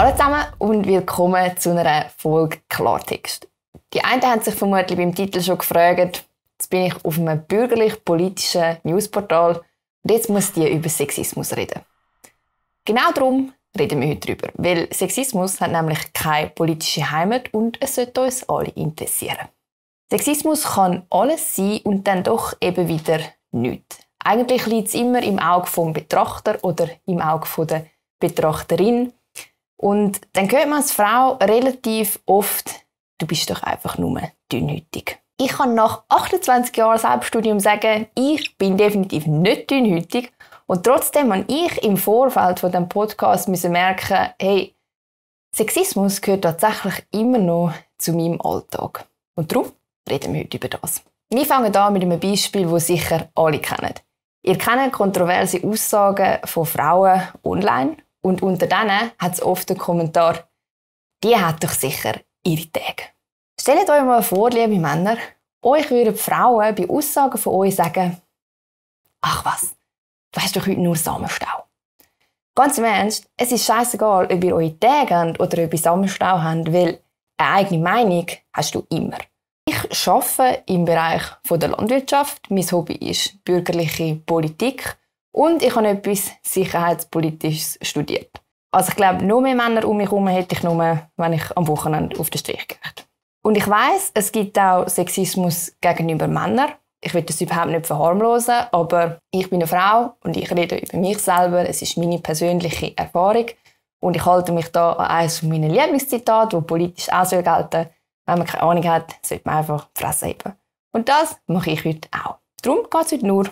Hallo zusammen und willkommen zu einer Folge Klartext. Die einen haben sich vermutlich beim Titel schon gefragt, jetzt bin ich auf einem bürgerlich-politischen Newsportal und jetzt muss die über Sexismus reden. Genau darum reden wir heute darüber, weil Sexismus hat nämlich keine politische Heimat und es sollte uns alle interessieren. Sexismus kann alles sein und dann doch eben wieder nichts. Eigentlich liegt es immer im Auge vom Betrachter oder im Auge von der Betrachterin und dann hört man als Frau relativ oft, du bist doch einfach nur dünnhütig. Ich kann nach 28 Jahren Selbststudium sagen, ich bin definitiv nicht dünnhütig. Und trotzdem habe ich im Vorfeld von dem Podcast müssen merken, hey, Sexismus gehört tatsächlich immer noch zu meinem Alltag. Und darum reden wir heute über das. Wir fangen an mit einem Beispiel, das sicher alle kennen. Ihr kennt kontroverse Aussagen von Frauen online und unter denen hat es oft den Kommentar, die hat doch sicher ihre Tage. Stellt euch mal vor, liebe Männer, euch würden die Frauen bei Aussagen von euch sagen, ach was, du hast doch heute nur Samenstau. Ganz im Ernst, es ist scheißegal, ob ihr eure Tage habt oder ob ihr Samenstau habt, weil eine eigene Meinung hast du immer. Ich arbeite im Bereich der Landwirtschaft. Mein Hobby ist bürgerliche Politik. Und ich habe etwas Sicherheitspolitisches studiert. Also ich glaube, noch mehr Männer um mich herum hätte ich nur, wenn ich am Wochenende auf den Strich gehe. Und ich weiß, es gibt auch Sexismus gegenüber Männern. Ich will das überhaupt nicht verharmlosen, aber ich bin eine Frau und ich rede über mich selber. Es ist meine persönliche Erfahrung. Und ich halte mich da an eines meiner Lieblingszitate, das politisch auch soll gelten Wenn man keine Ahnung hat, sollte man einfach die Fresse heben. Und das mache ich heute auch. Darum geht es heute nur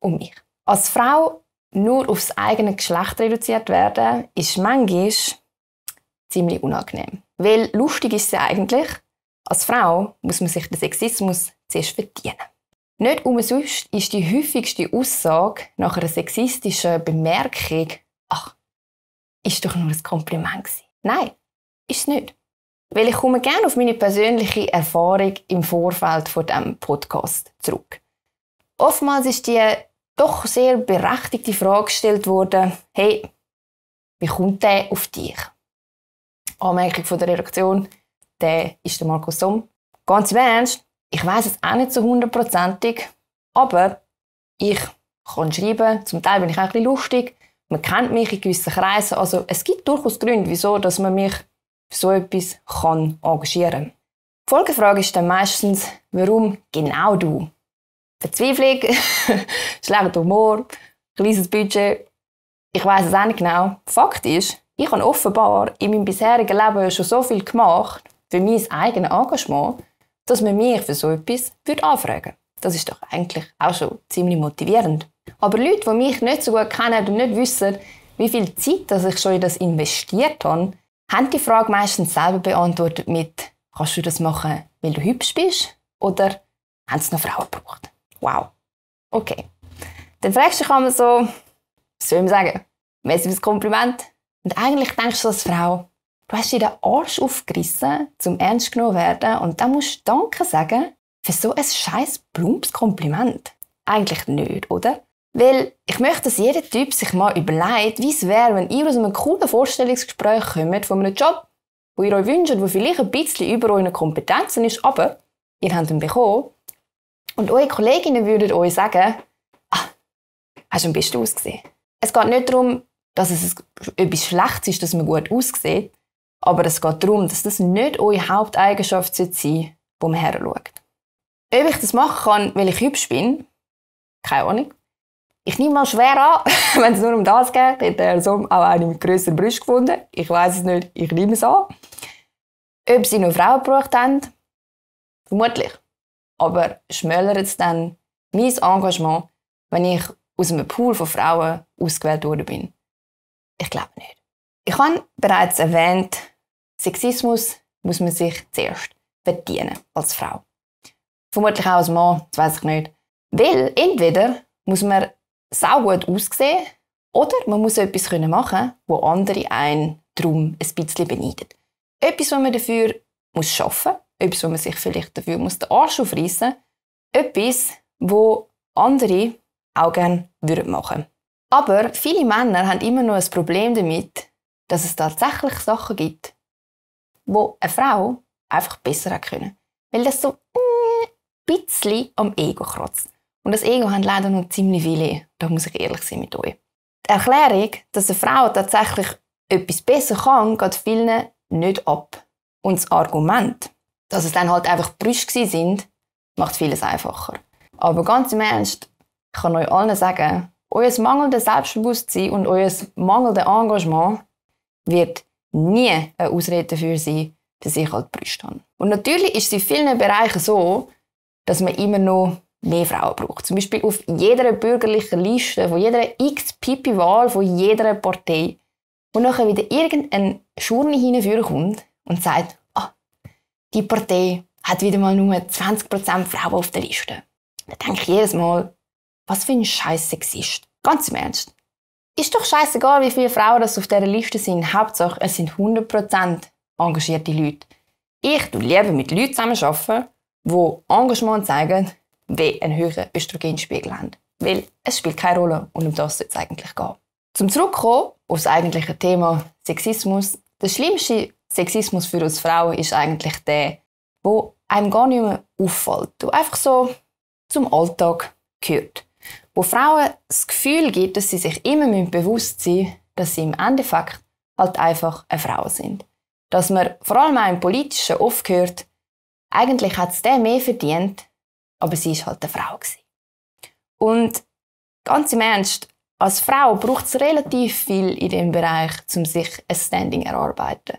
um mich. Als Frau nur aufs eigene Geschlecht reduziert werden, ist manchmal ziemlich unangenehm. Weil lustig ist es eigentlich, als Frau muss man sich den Sexismus zuerst verdienen. Nicht umsonst ist die häufigste Aussage nach einer sexistischen Bemerkung, ach, ist doch nur ein Kompliment Nein, ist es nicht. Weil ich komme gerne auf meine persönliche Erfahrung im Vorfeld von diesem Podcast zurück. Oftmals ist die doch sehr berechtigte Frage gestellt wurde, hey, wie kommt der auf dich? Anmerkung von der Redaktion, der ist der Markus Somm. Ganz im Ernst, ich weiß es auch nicht so hundertprozentig, aber ich kann schreiben, zum Teil bin ich auch ein bisschen lustig, man kennt mich in gewissen Kreisen, also es gibt durchaus Gründe, wieso dass man mich für so etwas kann engagieren kann. Die Folgefrage ist dann meistens, warum genau du? Verzweiflung, schlechter Humor, kleines Budget. Ich weiß es auch nicht genau. Fakt ist, ich habe offenbar in meinem bisherigen Leben schon so viel gemacht für mein eigenes Engagement, dass man mich für so etwas anfragen würde. Das ist doch eigentlich auch schon ziemlich motivierend. Aber Leute, die mich nicht so gut kennen und nicht wissen, wie viel Zeit dass ich schon in das investiert habe, haben die Frage meistens selber beantwortet mit «Kannst du das machen, weil du hübsch bist?» oder «Haben es noch Frauen gebraucht?» wow, okay. Dann fragst du dich einmal so, was soll ich sagen, merci fürs Kompliment. Und eigentlich denkst du als Frau, du hast dir den Arsch aufgerissen, zum ernst genommen werden und dann musst du Danke sagen für so ein scheiß plumpes Kompliment. Eigentlich nicht, oder? Weil ich möchte, dass jeder Typ sich mal überlegt, wie es wäre, wenn ihr aus einem coolen Vorstellungsgespräch kommt von einem Job, wo ihr euch wünscht, wo vielleicht ein bisschen über euren Kompetenzen ist, aber ihr habt ihn bekommen und eure Kolleginnen würden euch sagen, ah, hast du am besten ausgesehen. Es geht nicht darum, dass es etwas Schlechtes ist, dass man gut aussieht, aber es geht darum, dass das nicht eure Haupteigenschaft sein sollte, wo man her schaut. Ob ich das machen kann, weil ich hübsch bin? Keine Ahnung. Ich nehme mal schwer an, wenn es nur um das geht, hätte er so auch eine mit grösserer Brüsten gefunden. Ich weiß es nicht, ich nehme es an. Ob sie noch Frauen gebraucht haben? Vermutlich aber schmälert es dann mein Engagement, wenn ich aus einem Pool von Frauen ausgewählt worden bin? Ich glaube nicht. Ich habe bereits erwähnt, Sexismus muss man sich zuerst verdienen als Frau. Vermutlich auch als Mann, das weiß ich nicht. Weil entweder muss man saugut aussehen oder man muss etwas machen können, wo andere einen drum ein bisschen beneidet. Etwas, was man dafür muss schaffen etwas, wo man sich vielleicht dafür muss den Arsch aufreißen muss, etwas, wo andere auch gerne würden machen Aber viele Männer haben immer noch ein Problem damit, dass es tatsächlich Sachen gibt, wo eine Frau einfach besser hat können. Weil das so ein äh, bisschen am Ego kratzt. Und das Ego hat leider noch ziemlich viele. Da muss ich ehrlich sein mit euch. Die Erklärung, dass eine Frau tatsächlich etwas besser kann, geht vielen nicht ab. Und das Argument, dass es dann halt einfach Brüste sind, macht vieles einfacher. Aber ganz im Ernst, ich kann euch allen sagen, euer mangelndes Selbstbewusstsein und euer mangelndes Engagement wird nie eine Ausrede dafür sein, dass ich halt Brüste habe. Und natürlich ist es in vielen Bereichen so, dass man immer noch mehr Frauen braucht. Zum Beispiel auf jeder bürgerlichen Liste, von jeder x-Pipi-Wahl, von jeder Partei. Und nachher wieder irgendein Schurni hinführen kommt und sagt, die Partei hat wieder mal nur 20% Frauen auf der Liste. Da denke ich jedes Mal, was für ein Scheiß Sexist. Ganz im Ernst. Ist doch scheißegal, wie viele Frauen das auf dieser Liste sind. Hauptsache, es sind 100% engagierte Leute. Ich tue lieber mit Leuten zusammenarbeiten, die Engagement zeigen, wie einen höheren Östrogenspiegel haben. Weil es spielt keine Rolle und um das soll es eigentlich gehen. Zum Zurückkommen auf das eigentliche Thema Sexismus. Das schlimmste Sexismus für uns Frauen ist eigentlich der, wo einem gar nicht mehr auffällt, du einfach so zum Alltag gehört. Wo Frauen das Gefühl gibt, dass sie sich immer bewusst sein müssen, dass sie im Endeffekt halt einfach eine Frau sind. Dass man vor allem auch im Politischen oft hört, eigentlich hat es der mehr verdient, aber sie ist halt eine Frau gewesen. Und ganz im Ernst, als Frau braucht es relativ viel in dem Bereich, um sich ein Standing erarbeiten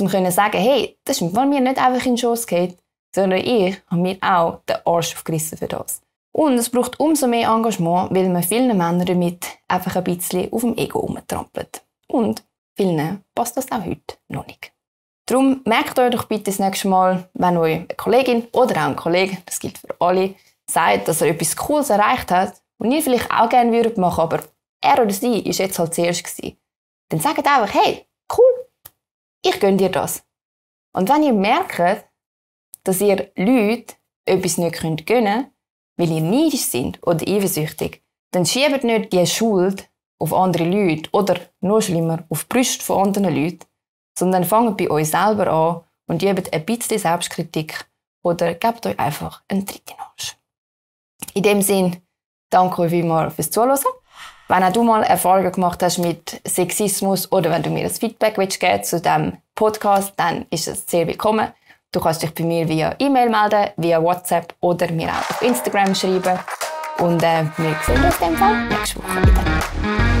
um zu sagen, hey, das ist mir nicht einfach in den Schoss geht, sondern ich habe mir auch den Arsch aufgerissen für das. Und es braucht umso mehr Engagement, weil man vielen Männern damit einfach ein bisschen auf dem Ego rumtrampelt. Und vielen passt das auch heute noch nicht. Darum merkt euch doch bitte das nächste Mal, wenn euch eine Kollegin oder auch ein Kollege, das gilt für alle, sagt, dass er etwas Cooles erreicht hat und ihr vielleicht auch gerne machen würdet aber er oder sie war jetzt halt zuerst gewesen. Dann sagt einfach, hey, ich gönn dir das. Und wenn ihr merkt, dass ihr Leute etwas nicht gönnen könnt, weil ihr neidisch sind oder eifersüchtig, dann schiebt nicht die Schuld auf andere Leute oder noch schlimmer, auf die Brüste von anderen Leuten, sondern fangt bei euch selber an und gebt ein bisschen Selbstkritik oder gebt euch einfach einen dritten Arsch. In dem Sinn, danke euch vielmals fürs Zuhören. Wenn auch du mal Erfahrungen gemacht hast mit Sexismus oder wenn du mir ein Feedback willst geben zu diesem Podcast, dann ist es sehr willkommen. Du kannst dich bei mir via E-Mail melden, via WhatsApp oder mir auch auf Instagram schreiben. Und äh, wir sehen uns dann nächste Woche wieder.